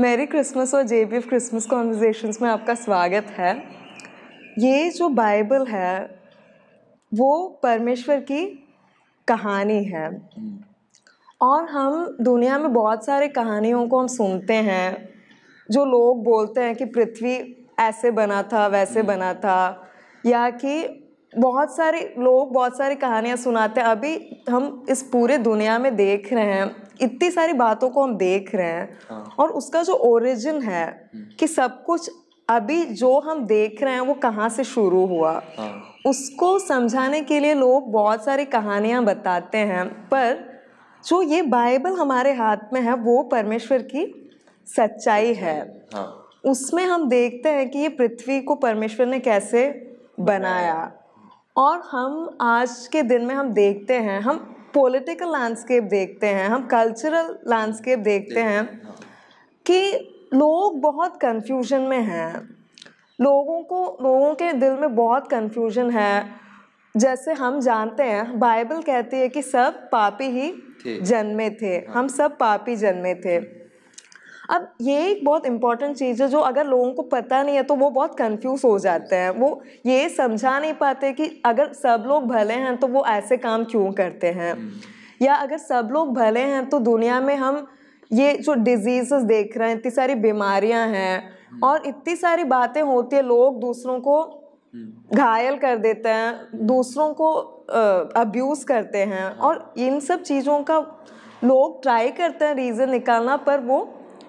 मेरी क्रिसमस और जे B Christmas conversation में आपका स्वागत है ये जो बाइबल है वो परमेश्वर की कहानी है और हम दुनिया में बहुत सारे कहानियों को हम सुनते हैं जो लोग बोलते हैं कि पृथ्वी ऐसे बना था वैसे बना था या कि बहुत सारे लोग बहुत सारी कहानियाँ सुनाते हैं अभी हम इस पूरे दुनिया में देख रहे हैं इतनी सारी बातों को हम देख रहे हैं हाँ। और उसका जो ओरिजिन है हम्म। कि सब कुछ अभी जो हम देख रहे हैं वो कहाँ से शुरू हुआ हाँ। उसको समझाने के लिए लोग बहुत सारी कहानियाँ बताते हैं पर जो ये बाइबल हमारे हाथ में है वो परमेश्वर की सच्चाई है हाँ। उसमें हम देखते हैं कि ये पृथ्वी को परमेश्वर ने कैसे बनाया और हम आज के दिन में हम देखते हैं हम पॉलिटिकल लैंडस्केप देखते हैं हम कल्चरल लैंडस्केप देखते हैं हाँ। कि लोग बहुत कंफ्यूजन में हैं लोगों को लोगों के दिल में बहुत कंफ्यूजन है जैसे हम जानते हैं बाइबल कहती है कि सब पापी ही जन्मे थे हाँ। हम सब पापी जन्मे थे हाँ। अब ये एक बहुत इंपॉर्टेंट चीज़ है जो अगर लोगों को पता नहीं है तो वो बहुत कंफ्यूज हो जाते हैं वो ये समझा नहीं पाते कि अगर सब लोग भले हैं तो वो ऐसे काम क्यों करते हैं हम्म। या अगर सब लोग भले हैं तो दुनिया में हम ये जो डिजीज़ देख रहे हैं इतनी सारी बीमारियां हैं हम्म। और इतनी सारी बातें होती है लोग दूसरों को हम्म। घायल कर देते हैं दूसरों को अब्यूज़ करते हैं और इन सब चीज़ों का लोग ट्राई करते हैं रीज़न निकालना पर वो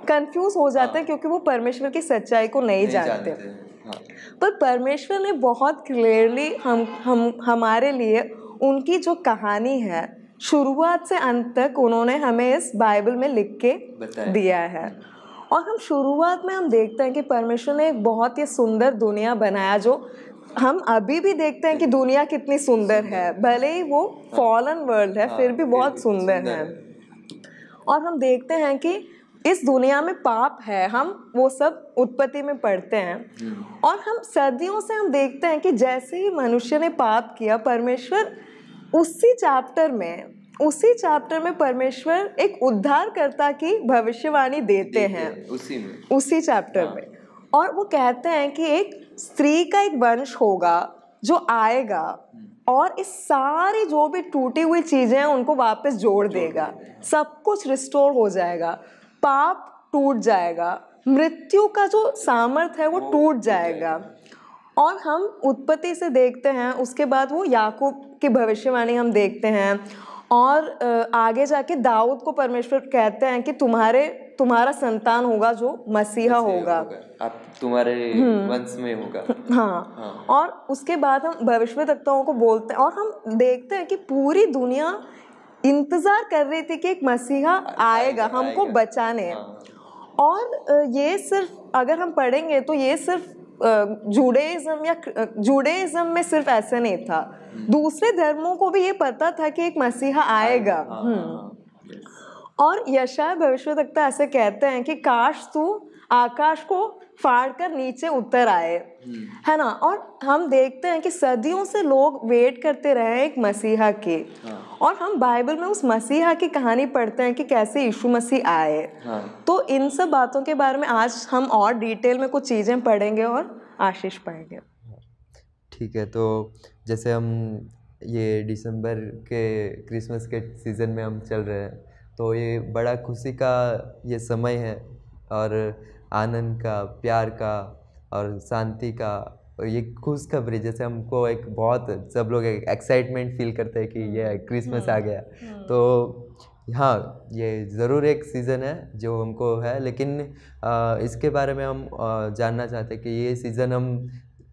कंफ्यूज हो जाते हैं हाँ। क्योंकि वो परमेश्वर की सच्चाई को नहीं, नहीं जानते, जानते। पर हाँ। तो परमेश्वर ने बहुत क्लियरली हम हम हमारे लिए उनकी जो कहानी है शुरुआत से अंत तक उन्होंने हमें इस बाइबल में लिख के दिया है और हम शुरुआत में हम देखते हैं कि परमेश्वर ने एक बहुत ही सुंदर दुनिया बनाया जो हम अभी भी देखते हैं कि दुनिया कितनी सुंदर है भले ही वो फॉलन हाँ। वर्ल्ड है फिर भी बहुत सुंदर है और हम देखते हैं कि इस दुनिया में पाप है हम वो सब उत्पत्ति में पढ़ते हैं और हम सदियों से हम देखते हैं कि जैसे ही मनुष्य ने पाप किया परमेश्वर उसी चैप्टर में उसी चैप्टर में परमेश्वर एक उद्धारकर्ता की भविष्यवाणी देते हैं उसी में उसी चैप्टर हाँ। में और वो कहते हैं कि एक स्त्री का एक वंश होगा जो आएगा hmm. और इस सारी जो भी टूटी हुई चीज़ें हैं उनको वापस जोड़ देगा सब कुछ रिस्टोर हो जाएगा पाप टूट जाएगा मृत्यु का जो सामर्थ्य है वो टूट जाएगा और हम उत्पत्ति से देखते हैं उसके बाद वो याकूब की भविष्यवाणी हम देखते हैं और आगे जाके दाऊद को परमेश्वर कहते हैं कि तुम्हारे तुम्हारा संतान होगा जो मसीहा होगा आप तुम्हारे हम्म। वंश में होगा हाँ, हाँ और उसके बाद हम भविष्य तकताओं को बोलते हैं और हम देखते हैं कि पूरी दुनिया इंतज़ार कर रहे थे कि एक मसीहा आएगा हमको बचाने हाँ। और ये सिर्फ अगर हम पढ़ेंगे तो ये सिर्फ जूडेज़म या जूडेज़म में सिर्फ ऐसे नहीं था हम्म। दूसरे धर्मों को भी ये पता था कि एक मसीहा आएगा हाँ, हम्म। हाँ, और यशा भविष्य तक ऐसे कहते हैं कि काश तू आकाश को फाड़ कर नीचे उतर आए हम्म। है ना और हम देखते हैं कि सदियों से लोग वेट करते रहे एक मसीहा के हाँ। और हम बाइबल में उस मसीहा की कहानी पढ़ते हैं कि कैसे यीशु मसीह आए हाँ। तो इन सब बातों के बारे में आज हम और डिटेल में कुछ चीज़ें पढ़ेंगे और आशीष पाएंगे ठीक है तो जैसे हम ये दिसंबर के क्रिसमस के सीज़न में हम चल रहे हैं तो ये बड़ा खुशी का ये समय है और आनंद का प्यार का और शांति का और ये खबरी जैसे हमको एक बहुत सब लोग एक एक्साइटमेंट फील करते हैं कि हम्म, ये क्रिसमस हम्म, आ गया हम्म। तो हाँ ये ज़रूर एक सीज़न है जो हमको है लेकिन आ, इसके बारे में हम आ, जानना चाहते हैं कि ये सीज़न हम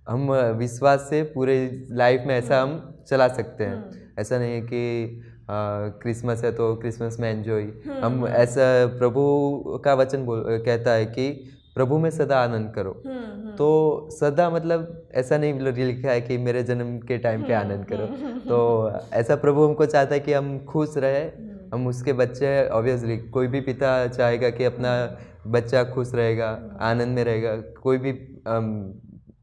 हम विश्वास से पूरे लाइफ में ऐसा हम चला सकते हैं ऐसा नहीं है कि क्रिसमस है तो क्रिसमस में एंजॉय हम्म। हम ऐसा प्रभु का वचन बोल कहता है कि प्रभु में सदा आनंद करो हम्म, हम्म। तो सदा मतलब ऐसा नहीं मतलब लिखा है कि मेरे जन्म के टाइम पे आनंद करो तो ऐसा प्रभु हमको चाहता है कि हम खुश रहे हम उसके बच्चे ऑब्वियसली कोई भी पिता चाहेगा कि अपना बच्चा खुश रहेगा आनंद में रहेगा कोई भी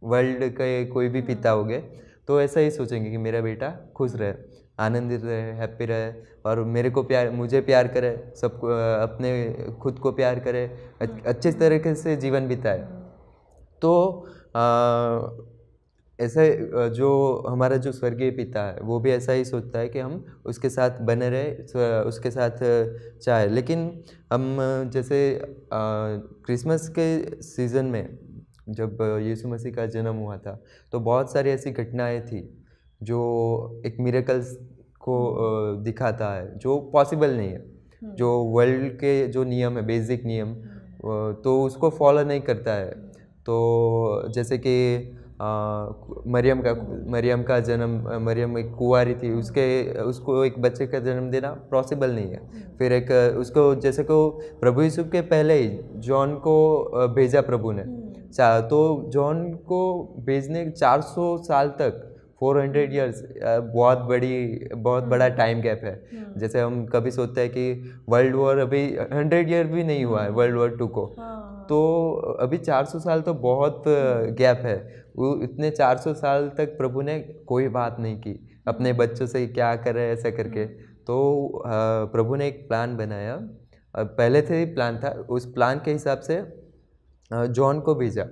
वर्ल्ड के कोई भी पिता हो गए तो ऐसा ही सोचेंगे कि मेरा बेटा खुश रहे आनंदित रहे हैप्पी रहे और मेरे को प्यार मुझे प्यार करे सबको अपने खुद को प्यार करे हाँ। अच्छे तरीके से जीवन बिताए तो आ, ऐसे जो हमारा जो स्वर्गीय पिता है वो भी ऐसा ही सोचता है कि हम उसके साथ बने रहे उसके साथ चाहे लेकिन हम जैसे क्रिसमस के सीज़न में जब यीशु मसीह का जन्म हुआ था तो बहुत सारी ऐसी घटनाएं थी जो एक मिरेकल्स को दिखाता है जो पॉसिबल नहीं है हम्म। जो वर्ल्ड के जो नियम है बेसिक नियम हम्म। तो उसको फॉलो नहीं करता है हम्म। तो जैसे कि मरियम का मरियम का जन्म मरियम एक कुंवारी थी उसके उसको एक बच्चे का जन्म देना पॉसिबल नहीं है फिर एक उसको जैसे को प्रभु यीशु के पहले ही जॉन को भेजा प्रभु ने तो जॉन को भेजने 400 साल तक फोर हंड्रेड ईयर्स बहुत बड़ी बहुत hmm. बड़ा टाइम गैप है hmm. जैसे हम कभी सोचते हैं कि वर्ल्ड वॉर अभी हंड्रेड ईयर भी नहीं हुआ है वर्ल्ड वॉर टू को हाँ। तो अभी 400 साल तो बहुत गैप uh, hmm. है वो इतने 400 साल तक प्रभु ने कोई बात नहीं की अपने बच्चों से क्या करे ऐसा करके तो uh, प्रभु ने एक प्लान बनाया पहले से ही प्लान था उस प्लान के हिसाब से uh, जॉन को भेजा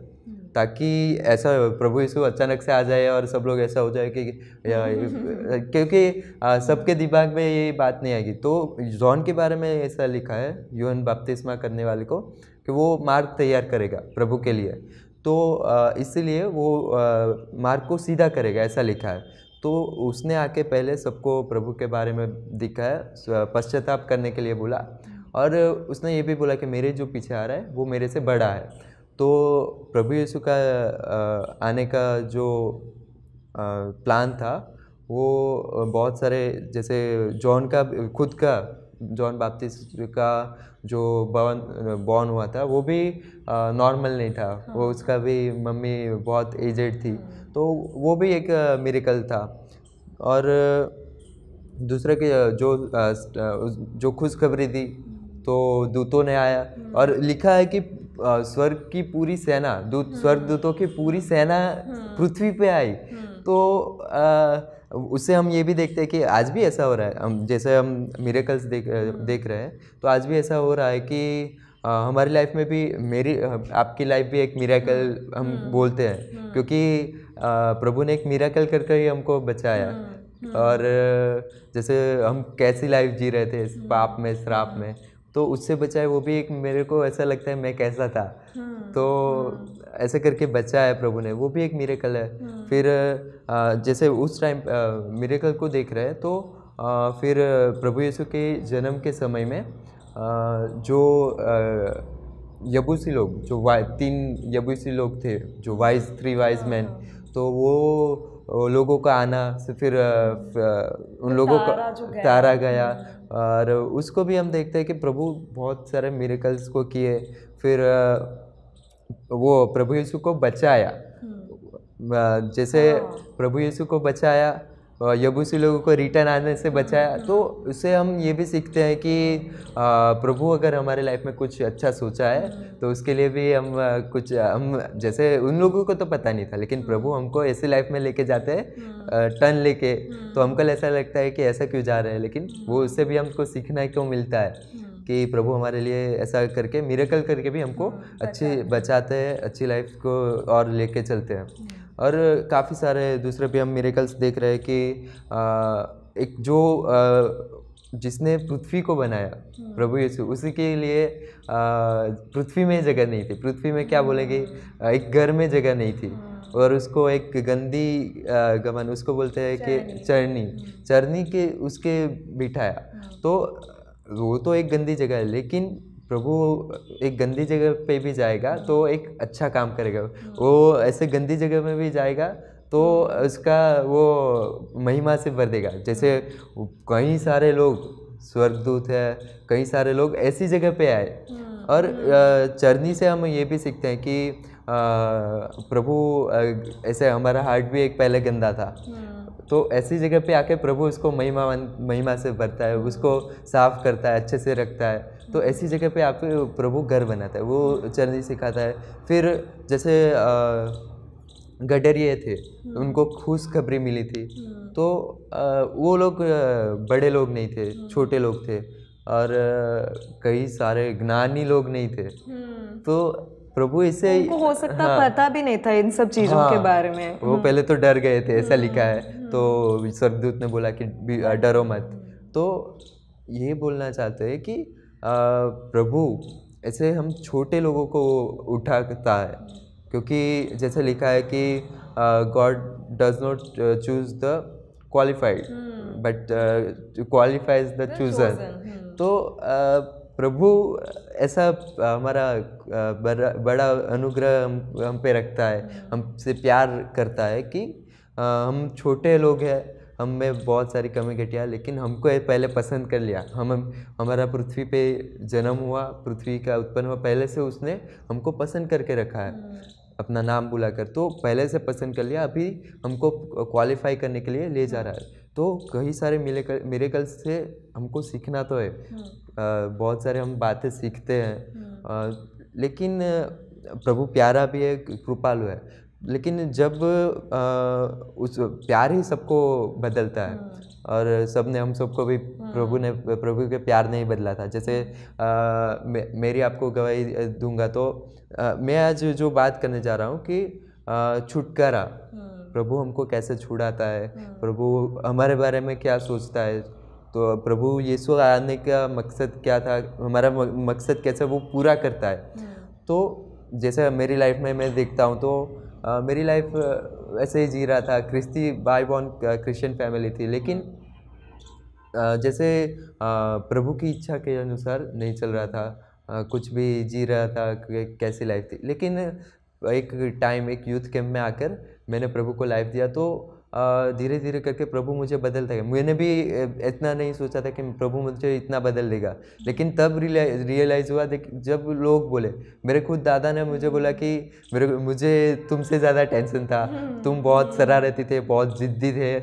ताकि ऐसा प्रभु यीशु अचानक से आ जाए और सब लोग ऐसा हो जाए कि क्योंकि सबके दिमाग में ये बात नहीं आएगी तो जॉन के बारे में ऐसा लिखा है यूहन बपतिस्मा करने वाले को कि वो मार्ग तैयार करेगा प्रभु के लिए तो इसीलिए वो मार्ग को सीधा करेगा ऐसा लिखा है तो उसने आके पहले सबको प्रभु के बारे में दिखाया पश्चाताप करने के लिए बोला और उसने ये भी बोला कि मेरे जो पीछे आ रहा है वो मेरे से बड़ा है तो प्रभु यीशु का आने का जो प्लान था वो बहुत सारे जैसे जॉन का खुद का जॉन बाप्तिस का जो बॉन बॉर्न हुआ था वो भी नॉर्मल नहीं था हाँ। वो उसका भी मम्मी बहुत एजेड थी तो वो भी एक मेरिकल था और दूसरे के जो जो खुशखबरी थी तो दूतों ने आया हाँ। और लिखा है कि स्वर्ग की पूरी सेना दूत हम्म। स्वर्ग दूतों की पूरी सेना हम्म। पृथ्वी पे आई हम्म। तो उससे हम ये भी देखते हैं कि आज भी ऐसा हो रहा है हम जैसे हम मिरेकल्स देख देख रहे हैं तो आज भी ऐसा हो रहा है कि हमारी लाइफ में भी मेरी आपकी लाइफ भी एक मिराकल हम बोलते हैं क्योंकि प्रभु ने एक मिराकल करके ही हमको बचाया और जैसे हम कैसी लाइफ जी रहे थे पाप में श्राप में तो उससे बचा है वो भी एक मेरे को ऐसा लगता है मैं कैसा था हम्म, तो हम्म। ऐसे करके बचा है प्रभु ने वो भी एक मिरेकल है हम्म। फिर जैसे उस टाइम मिरेकल को देख रहे हैं तो फिर प्रभु यीशु के जन्म के समय में जो यबूसी लोग जो वाई तीन यबूसी लोग थे जो वाइज थ्री वाइज मैन तो वो लोगों का आना फिर उन लोगों का तारा गया और उसको भी हम देखते हैं कि प्रभु बहुत सारे मेरिकल्स को किए फिर वो प्रभु यीशु को बचाया हम्म। जैसे हाँ। प्रभु यीशु को बचाया यबूसी लोगों को रिटर्न आने से बचाया तो उससे हम ये भी सीखते हैं कि प्रभु अगर हमारे लाइफ में कुछ अच्छा सोचा है तो उसके लिए भी हम कुछ हम जैसे उन लोगों को तो पता नहीं था लेकिन प्रभु हमको ऐसी लाइफ में लेके जाते हैं टर्न हम्म। लेके हम्म। तो हमको ऐसा लगता है कि ऐसा क्यों जा रहे हैं लेकिन वो उससे भी हमको सीखना क्यों मिलता है कि प्रभु हमारे लिए ऐसा करके मिरेकल करके भी हमको हाँ, अच्छी बचाते हैं अच्छी लाइफ को और लेके चलते हैं हाँ। और काफ़ी सारे दूसरे भी हम मिरेकल्स देख रहे हैं कि एक जो जिसने पृथ्वी को बनाया हाँ। प्रभु यीशु उसी के लिए पृथ्वी में जगह नहीं थी पृथ्वी में क्या बोलेंगे एक घर में जगह नहीं थी और उसको एक गंदी गमन उसको बोलते हैं कि चरनी चरनी के उसके बिठाया तो वो तो एक गंदी जगह है लेकिन प्रभु एक गंदी जगह पे भी जाएगा तो एक अच्छा काम करेगा वो ऐसे गंदी जगह में भी जाएगा तो उसका वो महिमा से भर देगा जैसे कई सारे लोग स्वर्गदूत है कई सारे लोग ऐसी जगह पे आए हम्म। और चरनी से हम ये भी सीखते हैं कि प्रभु ऐसे हमारा हार्ट भी एक पहले गंदा था हम्म। तो ऐसी जगह पे आके प्रभु उसको महिमा महिमा से भरता है उसको साफ करता है अच्छे से रखता है तो ऐसी जगह पे आप प्रभु घर बनाता है वो चलनी सिखाता है फिर जैसे गडरिए थे हम्म। उनको खुशखबरी मिली थी हम्म। तो वो लोग बड़े लोग नहीं थे हम्म। छोटे लोग थे और कई सारे ज्ञानी लोग नहीं थे तो प्रभु इसे हो सकता हाँ, पता भी नहीं था इन सब चीजों हाँ, के बारे में वो पहले तो डर गए थे ऐसा लिखा है तो स्वर्गदूत ने बोला कि डरो मत तो ये बोलना चाहते हैं कि प्रभु ऐसे हम छोटे लोगों को उठाता है क्योंकि जैसे लिखा है कि God does not choose the qualified hmm. But qualifies the chosen hmm. तो प्रभु ऐसा हमारा बड़ा, अनुग्रह हम पे रखता है हम्म। हमसे प्यार करता है कि हम छोटे लोग हैं हम में बहुत सारी कमी घटिया लेकिन हमको पहले पसंद कर लिया हम हमारा पृथ्वी पे जन्म हुआ पृथ्वी का उत्पन्न हुआ पहले से उसने हमको पसंद करके रखा है हम्म। अपना नाम बुला कर तो पहले से पसंद कर लिया अभी हमको क्वालिफाई करने के लिए ले जा रहा है तो कई सारे मिले मेरे कल से हमको सीखना तो है हम्म। बहुत सारे हम बातें सीखते हैं हम्म। लेकिन प्रभु प्यारा भी है कृपालु है लेकिन जब आ, उस प्यार ही सबको बदलता है हाँ। और सब ने हम सबको भी हाँ। प्रभु ने प्रभु के प्यार ने ही बदला था जैसे आ, मे, मेरी आपको गवाही दूंगा तो आ, मैं आज जो बात करने जा रहा हूँ कि छुटकारा हाँ। प्रभु हमको कैसे छुड़ाता है प्रभु हमारे बारे में क्या सोचता है तो प्रभु यीशु आने का मकसद क्या था हमारा मकसद कैसे वो पूरा करता है तो जैसे मेरी लाइफ में मैं देखता हूँ तो मेरी लाइफ ऐसे ही जी रहा था क्रिस्ती बाई बॉर्न क्रिश्चियन फैमिली थी लेकिन जैसे प्रभु की इच्छा के अनुसार नहीं चल रहा था कुछ भी जी रहा था कैसी लाइफ थी लेकिन एक टाइम एक यूथ कैंप में आकर मैंने प्रभु को लाइफ दिया तो धीरे धीरे करके प्रभु मुझे बदलता गया मैंने भी इतना नहीं सोचा था कि प्रभु मुझे इतना बदल देगा लेकिन तब रियलाइज़ हुआ जब लोग बोले मेरे खुद दादा ने मुझे बोला कि मेरे मुझे तुमसे ज़्यादा टेंशन था तुम बहुत शरारती थे बहुत ज़िद्दी थे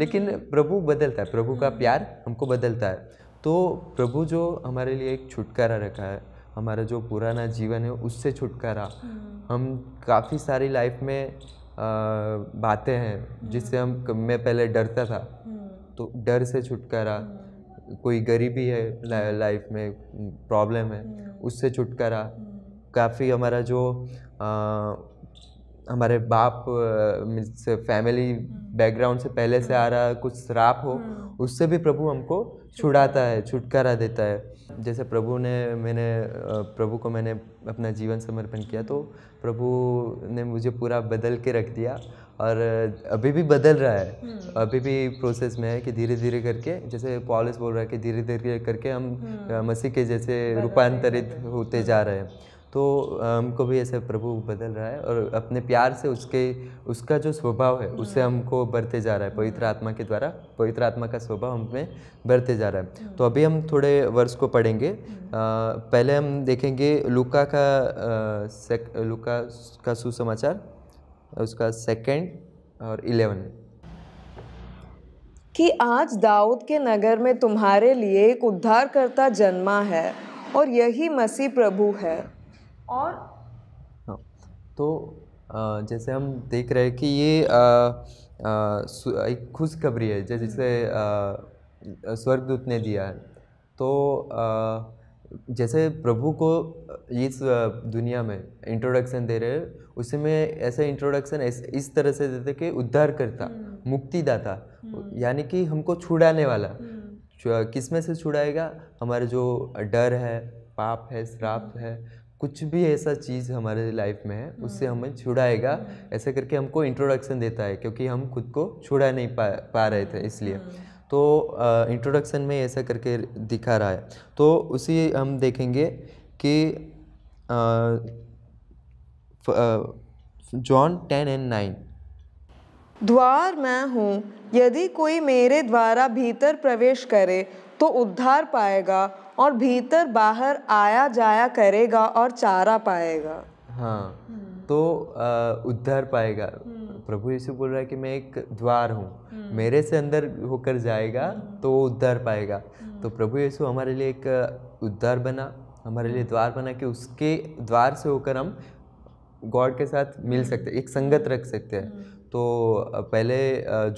लेकिन प्रभु बदलता है प्रभु का प्यार हमको बदलता है तो प्रभु जो हमारे लिए एक छुटकारा रखा है हमारा जो पुराना जीवन है उससे छुटकारा हाँ। हम काफ़ी सारी लाइफ में बातें हैं हम्म। जिससे हम मैं पहले डरता था हम्म। तो डर से छुटकारा हम्म। कोई गरीबी है ला, लाइफ में प्रॉब्लम है उससे छुटकारा काफ़ी हमारा जो आ, हमारे बाप से फैमिली बैकग्राउंड से पहले से आ रहा कुछ श्राप हो उससे भी प्रभु हमको छुड़ाता है छुटकारा देता है जैसे प्रभु ने मैंने प्रभु को मैंने अपना जीवन समर्पण किया तो प्रभु ने मुझे पूरा बदल के रख दिया और अभी भी बदल रहा है हम्म। अभी भी प्रोसेस में है कि धीरे धीरे करके जैसे पॉलिस बोल रहा है कि धीरे धीरे करके हम हम्म। मसीह के जैसे रूपांतरित होते जा रहे हैं तो हमको भी ऐसे प्रभु बदल रहा है और अपने प्यार से उसके उसका जो स्वभाव है हम्म। उससे हमको बढ़ते जा रहा है पवित्र हम्म। आत्मा के द्वारा पवित्र आत्मा का स्वभाव हमें बढ़ते जा रहा है हम्म। तो अभी हम थोड़े वर्ष को पढ़ेंगे आ, पहले हम देखेंगे लुका का आ, लुका का सुसमाचार उसका सेकंड और इलेवन कि आज दाऊद के नगर में तुम्हारे लिए एक उद्धारकर्ता जन्मा है और यही मसीह प्रभु है और हाँ। तो जैसे हम देख रहे हैं कि ये एक खुशखबरी है जैसे हम्म। स्वर्गदूत ने दिया है तो जैसे प्रभु को इस दुनिया में इंट्रोडक्शन दे रहे उसी में ऐसे इंट्रोडक्शन इस तरह से देते कि उद्धार करता हम्म। मुक्तिदाता हम्म। यानी कि हमको छुड़ाने वाला किस में से छुड़ाएगा हमारे जो डर है पाप है श्राप है कुछ भी ऐसा चीज़ हमारे लाइफ में है उससे हम्म। हमें छुड़ाएगा हम्म। ऐसा करके हमको इंट्रोडक्शन देता है क्योंकि हम खुद को छुड़ा नहीं पा पा रहे थे इसलिए हाँ। तो इंट्रोडक्शन में ऐसा करके दिखा रहा है तो उसी हम देखेंगे कि जॉन टेन एंड नाइन द्वार मैं हूँ यदि कोई मेरे द्वारा भीतर प्रवेश करे तो उद्धार पाएगा और भीतर बाहर आया जाया करेगा और चारा पाएगा हाँ हम्म। तो उद्धार पाएगा हम्म। प्रभु यीशु बोल रहा है कि मैं एक द्वार हूँ हम्म। मेरे से अंदर होकर जाएगा तो वो उद्धार पाएगा तो प्रभु यीशु हमारे लिए एक उद्धार बना हमारे लिए द्वार बना कि उसके द्वार से होकर हम गॉड के साथ मिल सकते एक संगत रख सकते हैं तो पहले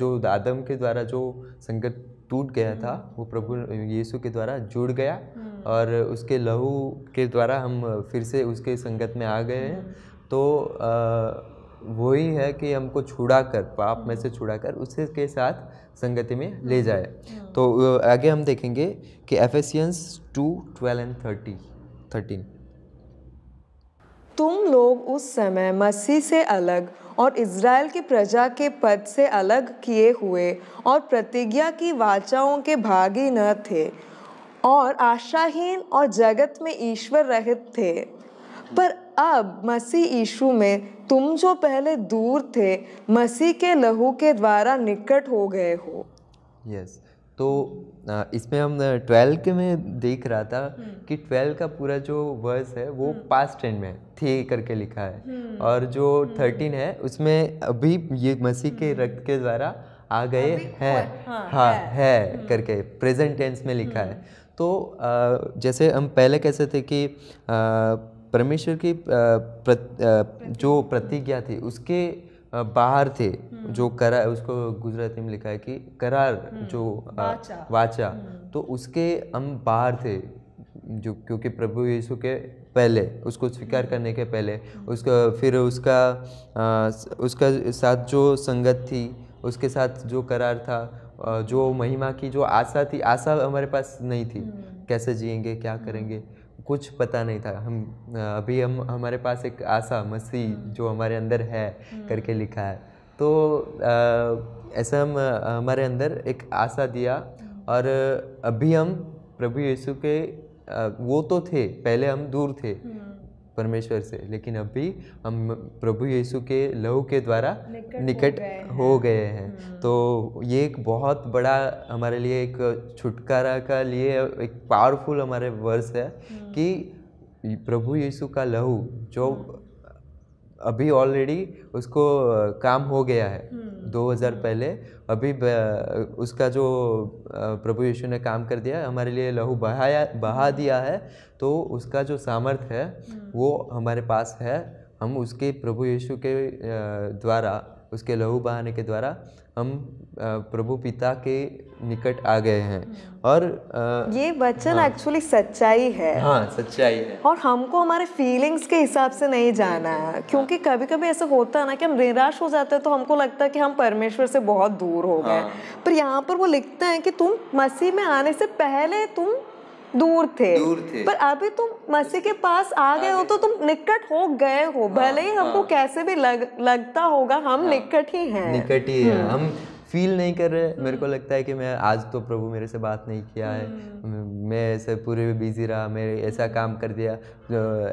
जो आदम के द्वारा जो संगत टूट गया था हम्म। वो प्रभु यीशु के द्वारा जुड़ गया हम्म। और उसके लहू के द्वारा हम फिर से उसके संगत में आ गए हैं हम्म। तो वही है कि हमको छुड़ा कर पाप में से छुड़ा कर उसी के साथ संगति में ले जाए तो आगे हम देखेंगे कि Ephesians two twelve and thirty thirteen तुम लोग उस समय मसीह से अलग और इज़राइल की प्रजा के पद से अलग किए हुए और प्रतिज्ञा की वाचाओं के भागी न थे और आशाहीन और जगत में ईश्वर रहित थे पर अब मसीह यीशु में तुम जो पहले दूर थे मसीह के लहू के द्वारा निकट हो गए हो यस yes. तो इसमें हम ट्वेल्थ में देख रहा था हम्म। कि ट्वेल्थ का पूरा जो वर्स है वो हम्म। पास्ट टेन में थे करके लिखा है हम्म। और जो थर्टीन है उसमें अभी ये मसीह के रक्त के द्वारा आ गए हैं हाँ, हाँ, है, है करके प्रेजेंट टेंस में लिखा है तो जैसे हम पहले कैसे थे कि परमेश्वर की प्रत, जो प्रतिज्ञा थी उसके बाहर थे हम्म। जो करा उसको गुजराती में लिखा है कि करार हम्म। जो वाचा, वाचा हम्म। तो उसके हम बाहर थे जो क्योंकि प्रभु यीशु के पहले उसको स्वीकार करने के पहले उसका फिर उसका आ, उसका साथ जो संगत थी उसके साथ जो करार था जो महिमा की जो आशा थी आशा हमारे पास नहीं थी कैसे जिएंगे क्या करेंगे कुछ पता नहीं था हम अभी हम हमारे पास एक आशा मसीह हम्म। जो हमारे अंदर है हम्म। करके लिखा है तो ऐसा हम हमारे अंदर एक आशा दिया हम्म। और अभी हम प्रभु यीशु के वो तो थे पहले हम दूर थे परमेश्वर से लेकिन अभी हम प्रभु यीशु के लहू के द्वारा निकट हो गए हैं हम्म। तो ये एक बहुत बड़ा हमारे लिए एक छुटकारा का लिए एक पावरफुल हमारे वर्ष है हम्म। कि प्रभु यीशु का लहू जो हम्म। अभी ऑलरेडी उसको काम हो गया है हम्म। दो हज़ार हम्म। पहले अभी उसका जो प्रभु यीशु ने काम कर दिया हमारे लिए लहू बहाया बहा हम्म। दिया है तो उसका जो सामर्थ है वो हमारे पास है हम उसके प्रभु यीशु के द्वारा उसके लहू बहाने के द्वारा हम प्रभु पिता के निकट आ गए हैं और आ, ये वचन एक्चुअली हाँ, सच्चाई है हाँ सच्चाई है और हमको हमारे फीलिंग्स के हिसाब से नहीं जाना है हाँ। क्योंकि हाँ, कभी कभी ऐसा होता है ना कि हम निराश हो जाते हैं तो हमको लगता है कि हम परमेश्वर से बहुत दूर हो गए हाँ, पर यहाँ पर वो लिखते हैं कि तुम मसीह में आने से पहले तुम दूर थे दूर थे पर अभी तुम मसीह के पास आ गए हो तो तुम निकट हो गए हो हाँ, भले ही हमको हाँ। कैसे भी लग लगता होगा हम हाँ। निकट ही हैं निकट ही है हम्म। हम फील नहीं कर रहे मेरे को लगता है कि मैं आज तो प्रभु मेरे से बात नहीं किया है हम्म। मैं ऐसे पूरे बिजी रहा मेरे ऐसा काम कर दिया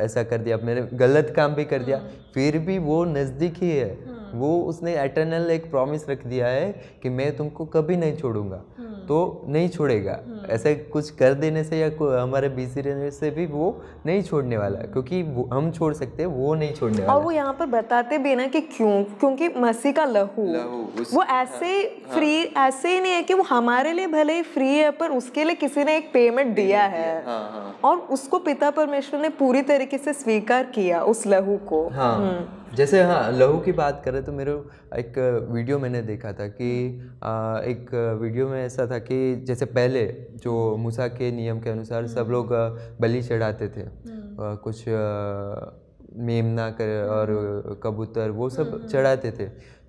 ऐसा कर दिया मैंने गलत काम भी कर दिया हम्म। फिर भी वो नज़दीक ही है वो उसने एटर्नल एक प्रॉमिस रख दिया है कि मैं तुमको कभी नहीं छोड़ूंगा तो नहीं छोड़ेगा ऐसे कुछ कर देने से या हमारे बिजी रहने से भी वो नहीं छोड़ने वाला क्योंकि हम छोड़ सकते हैं वो नहीं छोड़ने वाला और वो यहाँ पर बताते भी ना कि क्यों क्योंकि मसीह का लहू वो ऐसे हाँ, फ्री हाँ, ऐसे ही नहीं है कि वो हमारे लिए भले ही फ्री है पर उसके लिए किसी ने एक पेमेंट दिया है हाँ, हाँ। और उसको पिता परमेश्वर ने पूरी तरीके से स्वीकार किया उस लहू को हाँ हम्म। जैसे हाँ लहू की बात करें तो मेरे एक वीडियो मैंने देखा था कि एक वीडियो में ऐसा था कि जैसे पहले जो मूसा के नियम के अनुसार हम्म। सब लोग बलि चढ़ाते थे हम्म। कुछ मेमना कर और हम्म। कबूतर वो सब चढ़ाते थे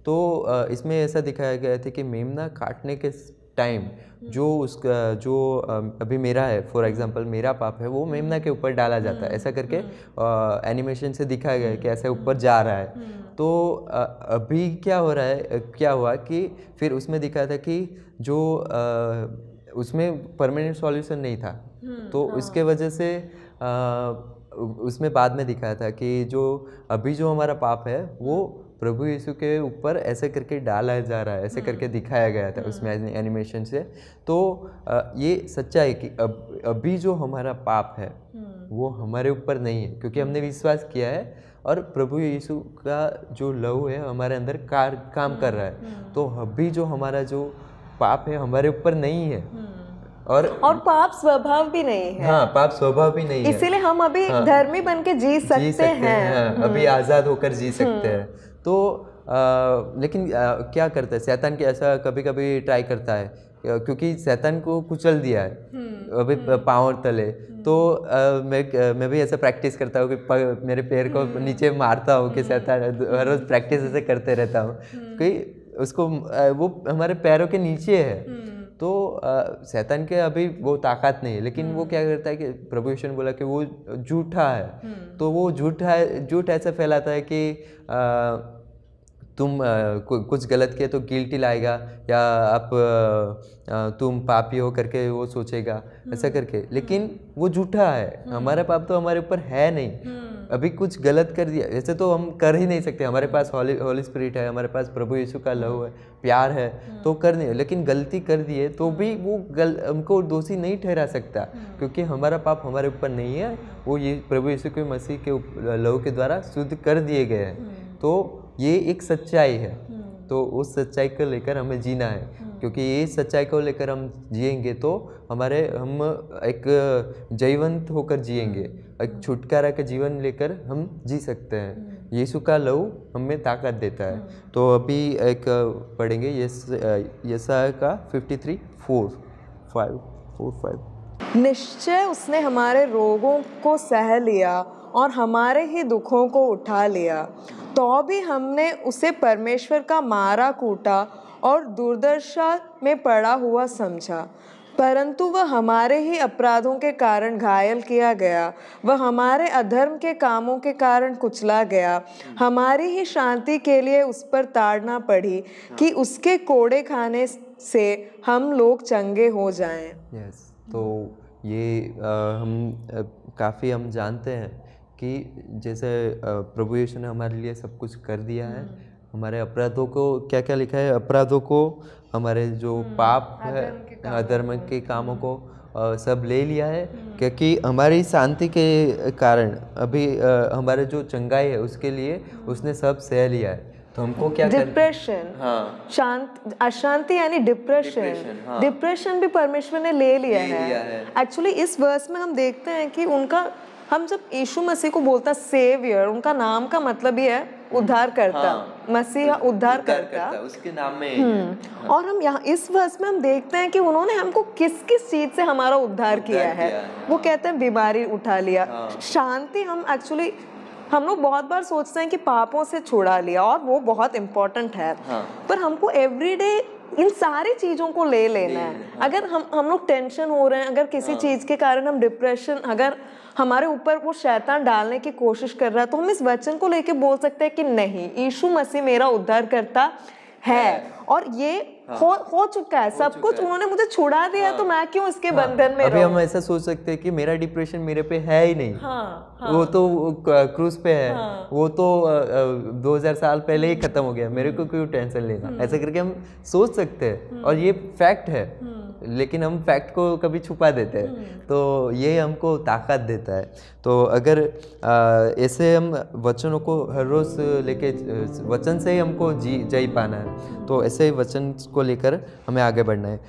तो इसमें ऐसा दिखाया गया था कि मेमना काटने के टाइम जो उसका जो अभी मेरा है फॉर एग्जांपल मेरा पाप है वो मेमना के ऊपर डाला जाता है ऐसा करके एनिमेशन हम्म। से दिखाया गया है कि ऐसे ऊपर जा रहा है हम्म। तो अभी क्या हो रहा है क्या हुआ कि फिर उसमें दिखाया था कि जो उसमें परमानेंट सॉल्यूशन नहीं था हम्म, तो हाँ। उसके वजह से आ, उसमें बाद में दिखाया था कि जो अभी जो हमारा पाप है वो प्रभु यीशु के ऊपर ऐसे करके डाला जा रहा है ऐसे करके हम्म। दिखाया गया था उसमें हम्म। एनिमेशन से तो ये सच्चा है कि अब अभी जो हमारा पाप है हम्म। वो हमारे ऊपर नहीं है क्योंकि हमने विश्वास किया है और प्रभु यीशु का जो लव है हमारे अंदर कार काम कर रहा है तो अभी जो हमारा जो पाप है हमारे ऊपर नहीं है और और पाप स्वभाव भी नहीं है हाँ पाप स्वभाव भी नहीं है इसीलिए हम अभी हाँ, धर्मी बन के जी सकते, जी सकते हैं, हैं हाँ, अभी आजाद होकर जी सकते हैं तो आ, लेकिन आ, क्या करता है सैतान के ऐसा कभी कभी ट्राई करता है क्योंकि सैतान को कुचल दिया है हम्म, अभी हम्म। पाँव तले हम्म। तो आ, मैं मैं भी ऐसा प्रैक्टिस करता हूँ कि प, मेरे पैर को नीचे मारता हूँ कि सैतान हर रोज़ प्रैक्टिस ऐसे करते रहता हूँ कि उसको वो हमारे पैरों के नीचे है तो सैतान के अभी वो ताकत नहीं है लेकिन वो क्या करता है कि प्रभु यीशु ने बोला कि वो झूठा है तो वो झूठा झूठ ऐसा फैलाता है कि तुम कुछ गलत किया तो गिल्टी लाएगा या आप तुम पापी हो करके वो सोचेगा ऐसा हम्म, करके हम्म। लेकिन वो झूठा है हम्म। हमारा पाप तो हमारे ऊपर है नहीं अभी कुछ गलत कर दिया ऐसे तो हम कर ही नहीं सकते हमारे पास हॉली हॉली स्पिरिट है हमारे पास प्रभु यीशु का लव है प्यार है तो कर नहीं लेकिन गलती कर दिए तो भी वो गल हमको दोषी नहीं ठहरा सकता क्योंकि हमारा पाप हमारे ऊपर नहीं है वो ये प्रभु यीशु के मसीह के लव के द्वारा शुद्ध कर दिए गए हैं तो ये एक सच्चाई है हम्म। तो उस सच्चाई को लेकर हमें जीना है हम्म। क्योंकि ये सच्चाई को लेकर हम जिएंगे तो हमारे हम एक जैवंत होकर जिएंगे हम्म। एक छुटकारा का जीवन लेकर हम जी सकते हैं यीशु का लहू हमें ताकत देता है तो अभी एक पढ़ेंगे यस यसा का fifty three four five four five निश्चय उसने हमारे रोगों को सह लिया और हमारे ही दुखों को उठा लिया तो भी हमने उसे परमेश्वर का मारा कूटा और दुर्दशा में पड़ा हुआ समझा परंतु वह हमारे ही अपराधों के कारण घायल किया गया वह हमारे अधर्म के कामों के कारण कुचला गया हमारी ही शांति के लिए उस पर ताड़ना पड़ी कि उसके कोड़े खाने से हम लोग चंगे हो जाएं। यस yes, तो ये आ, हम काफ़ी हम जानते हैं कि जैसे प्रभु यीशु ने हमारे लिए सब कुछ कर दिया है हम्म। हमारे अपराधों को क्या क्या लिखा है अपराधों को हमारे जो हम्म, पाप है अधर्म के कामों को हम्म। सब ले लिया है क्योंकि हमारी शांति के कारण अभी हमारे जो चंगाई है उसके लिए उसने सब सह लिया है तो हमको क्या डिप्रेशन हाँ शांत अशांति यानी डिप्रेशन डिप्रेशन हाँ। भी परमेश्वर ने ले लिया, ले है एक्चुअली इस वर्ष में हम देखते हैं कि उनका हम जब यीशु मसीह को बोलता सेवियर उनका नाम का मतलब ये है उद्धार करता हाँ, मसीह उद्धार करता, करता उसके नाम में हम्म, हाँ, और हम यहाँ इस वर्ष में हम देखते हैं कि उन्होंने हमको किस किस चीज से हमारा उद्धार, उद्धार किया, किया है हाँ, वो कहते हैं बीमारी उठा लिया हाँ, शांति हम एक्चुअली हम लोग बहुत बार सोचते हैं कि पापों से छुड़ा लिया और वो बहुत इम्पोर्टेंट है हाँ, पर हमको एवरीडे इन सारी चीज़ों को ले लेना है अगर हम हम लोग टेंशन हो रहे हैं अगर किसी हाँ। चीज़ के कारण हम डिप्रेशन अगर हमारे ऊपर वो शैतान डालने की कोशिश कर रहा है तो हम इस वचन को लेके बोल सकते हैं कि नहीं यीशु मसीह मेरा उद्धार करता है और ये हाँ। हो हो चुका है सब कुछ उन्होंने मुझे छुड़ा दिया तो हाँ। तो मैं क्यों इसके हाँ। बंधन में अभी हम ऐसा सोच सकते हैं कि मेरा डिप्रेशन मेरे पे है ही नहीं हाँ, हाँ। वो तो क्रूज पे है हाँ। वो तो दो हजार साल पहले ही हम्म। खत्म हो गया मेरे को हम्म। क्यों टेंशन लेना हम्म। ऐसा करके हम सोच सकते हैं और ये फैक्ट है लेकिन हम फैक्ट को कभी छुपा देते हैं हम्म। तो ये हमको ताकत देता है तो अगर ऐसे हम वचनों को हर रोज़ लेके वचन से ही हमको जी जी पाना है हम्म। तो ऐसे ही वचन को लेकर हमें आगे बढ़ना है